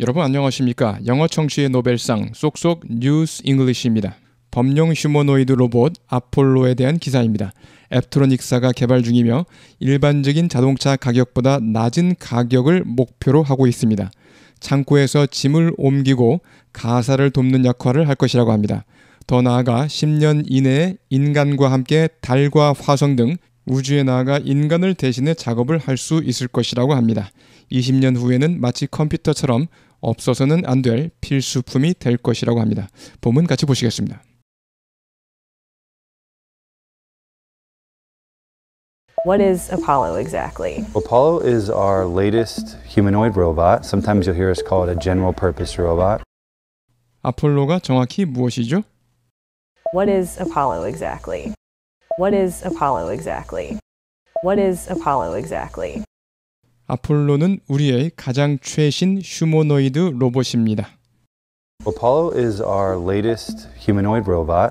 여러분 안녕하십니까? 영어 청취의 노벨상 쏙쏙 뉴스 잉글리시입니다. 범용 휴머노이드 로봇 아폴로에 대한 기사입니다. 앱트로닉사가 개발 중이며 일반적인 자동차 가격보다 낮은 가격을 목표로 하고 있습니다. 창고에서 짐을 옮기고 가사를 돕는 역할을 할 것이라고 합니다. 더 나아가 10년 이내에 인간과 함께 달과 화성 등 우주에 나아가 인간을 대신해 작업을 할 수 있을 것이라고 합니다. 20년 후에는 마치 컴퓨터처럼 없어서는 안 될 필수품이 될 것이라고 합니다. 본문 같이 보시겠습니다. What is Apollo exactly? Apollo is our latest humanoid robot. Sometimes you'll hear us call it a general purpose robot. 아폴로가 정확히 무엇이죠? What is Apollo exactly? What is Apollo exactly? What is Apollo exactly? 아폴로는 우리의 가장 최신 휴머노이드 로봇입니다. Apollo is our latest humanoid robot.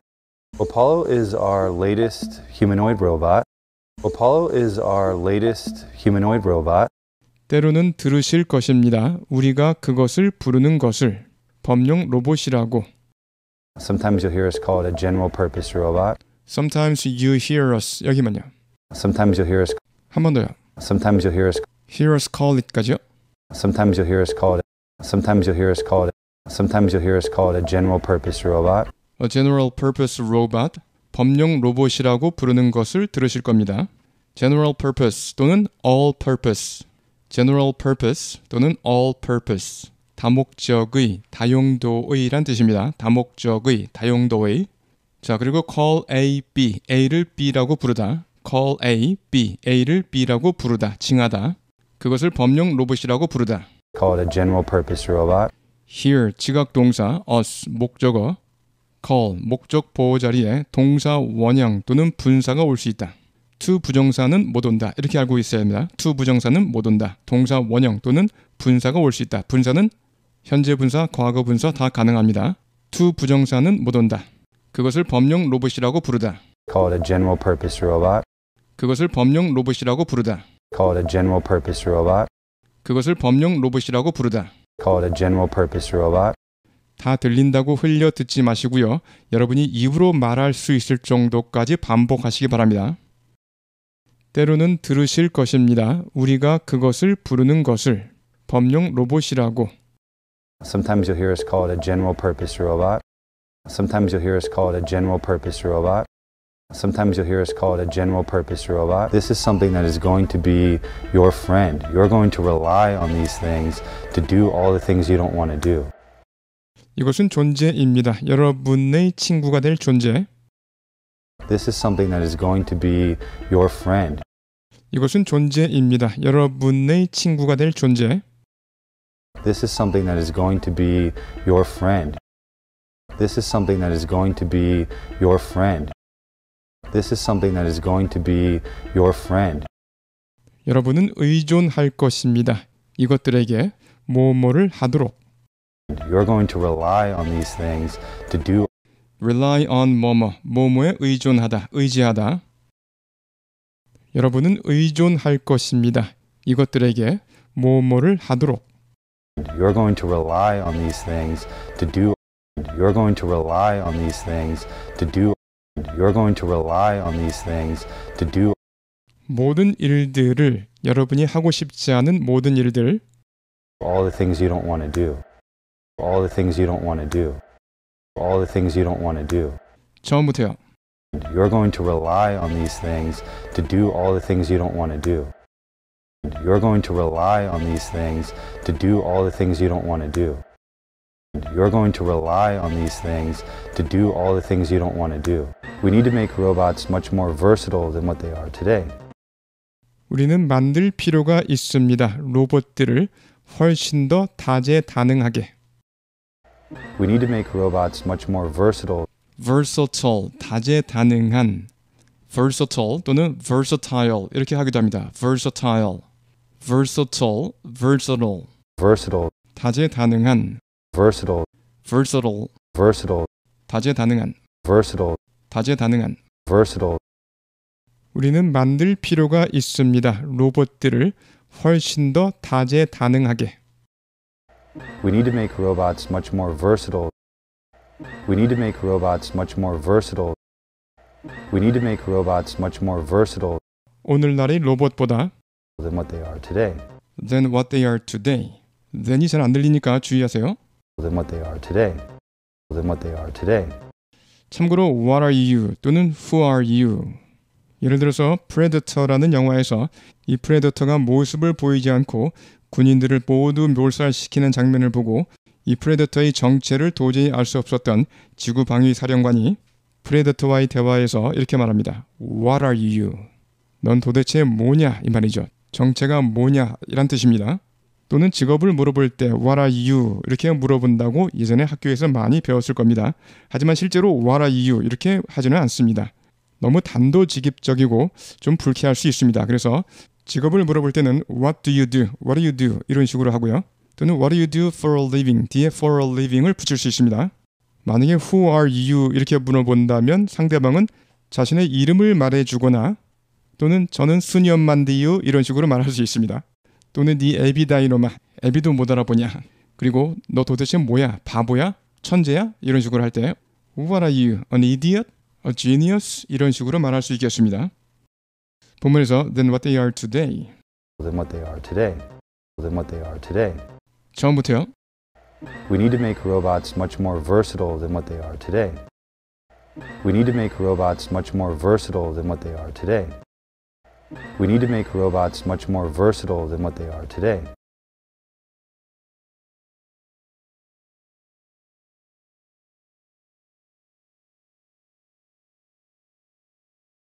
Apollo is our latest humanoid robot. Apollo is our latest humanoid robot. 때로는 들으실 것입니다. 우리가 그것을 부르는 것을 범용 로봇이라고. Sometimes you'll hear us call it a general purpose robot. Sometimes you hear us 여기만요. Sometimes you'll hear us 한번 더요. Sometimes you'll hear us hear us call it까지요? Sometimes you'll hear us call it. Sometimes you'll hear us call it. Sometimes you'll hear us call it a general purpose robot. A general purpose robot. 법령 로봇이라고 부르는 것을 들으실 겁니다. general purpose 또는 all purpose. general purpose 또는 all purpose. 다목적의, 다용도의란 뜻입니다. 다목적의, 다용도의. 자, 그리고 call A, B. A를 B라고 부르다. call A, B. A를 B라고 부르다. 징하다. 그것을 법용 로봇이라고 부르다. Call it a general purpose robot. Here 지각 동사 us 목적어 call 목적 보호 자리에 동사 원형 또는 분사가 올 수 있다. to 부정사는 못 온다. 이렇게 알고 있어야 합니다. to 부정사는 못 온다. 동사 원형 또는 분사가 올 수 있다. 분사는 현재 분사, 과거 분사 다 가능합니다. to 부정사는 못 온다. 그것을 법용 로봇이라고 부르다. Call it a general purpose robot. 그것을 법용 로봇이라고 부르다. Call it a general purpose robot. 그것을 범용 로봇이라고 부르다. Call it a general purpose robot. 다 들린다고 흘려 듣지 마시고요. 여러분이 입으로 말할 수 있을 정도까지 반복하시기 바랍니다. 때로는 들으실 것입니다. 우리가 그것을 부르는 것을 범용 로봇이라고. Sometimes you'll hear us call it a general purpose robot. Sometimes you'll hear us call it a general purpose robot. Sometimes you'll hear us call it a general purpose robot. This is something that is going to be your friend. You're going to rely on these things to do all the things you don't want to do. 이것은 존재입니다. 여러분의 친구가 될 존재. This is something that is going to be your friend. 이것은 존재입니다. 여러분의 친구가 될 존재. This is something that is going to be your friend. This is something that is going to be your friend. This is something that is going to be your friend. 여러분은 의존할 것입니다. 이것들에게 뭐뭐를 하도록. You're going to rely on these things to do. rely on 뭐뭐, 뭐뭐에 의존하다, 의지하다. 여러분은 의존할 것입니다. 이것들에게 뭐뭐를 하도록. You're going to rely on these things to do. You're going to rely on these things to do. You're going to rely on these things to do. 모든 일들을 여러분이 하고 싶지 않은 모든 일들. All the things you don't want to do. All the things you don't want to do. All the things you don't want to do. 처음부터요. You're going to rely on these things to do all the things you don't want to do. You're going to rely on these things to do all the things you don't want to do. You're going to rely on these things to do all the things you don't want to do. We need to make robots much more versatile than what they are today. 우리는 만들 필요가 있습니다. 로봇들을 훨씬 더 다재다능하게. We need to make robots much more versatile. versatile 다재다능한 versatile 또는 versatile 이렇게 하기도 합니다. versatile versatile versatile versatile 다재다능한 versatile versatile versatile 다재다능한 versatile 다재다능한 versatile 우리는 만들 필요가 있습니다. 로봇들을 훨씬 더 다재다능하게 We need to make robots much more versatile. We need to make robots much more versatile. We need to make robots much more versatile. 오늘날의 로봇보다 than what they are today. than what they are today. then이 잘안 들리니까 주의하세요. than what they are today. than what they are today. 참고로 what are you 또는 who are you 예를 들어서 프레데터라는 영화에서 이 프레데터가 모습을 보이지 않고 군인들을 모두 몰살시키는 장면을 보고 이 프레데터의 정체를 도저히 알 수 없었던 지구 방위 사령관이 프레데터와의 대화에서 이렇게 말합니다. What are you? 넌 도대체 뭐냐 이 말이죠. 정체가 뭐냐 이란 뜻입니다. 또는 직업을 물어볼 때 What are you? 이렇게 물어본다고 예전에 학교에서 많이 배웠을 겁니다. 하지만 실제로 What are you? 이렇게 하지는 않습니다. 너무 단도직입적이고 좀 불쾌할 수 있습니다. 그래서 직업을 물어볼 때는 What do you do? What do you do? 이런 식으로 하고요. 또는 What do you do for a living? 뒤에 for a living을 붙일 수 있습니다. 만약에 Who are you? 이렇게 물어본다면 상대방은 자신의 이름을 말해주거나 또는 저는 수년만디요 이런 식으로 말할 수 있습니다. 또는 네 애비다이로마 애비도 못 알아보냐 그리고 너 도대체 뭐야 바보야 천재야 이런 식으로 할때 What are you? An idiot? A genius? 이런 식으로 말할 수 있겠습니다. 본문에서 Then what they are today. Then what they are today. Then what they are today. 처음부터요. We need to make robots much more versatile than what they are today. We need to make robots much more versatile than what they are today. We need to make robots much more versatile than what they are today.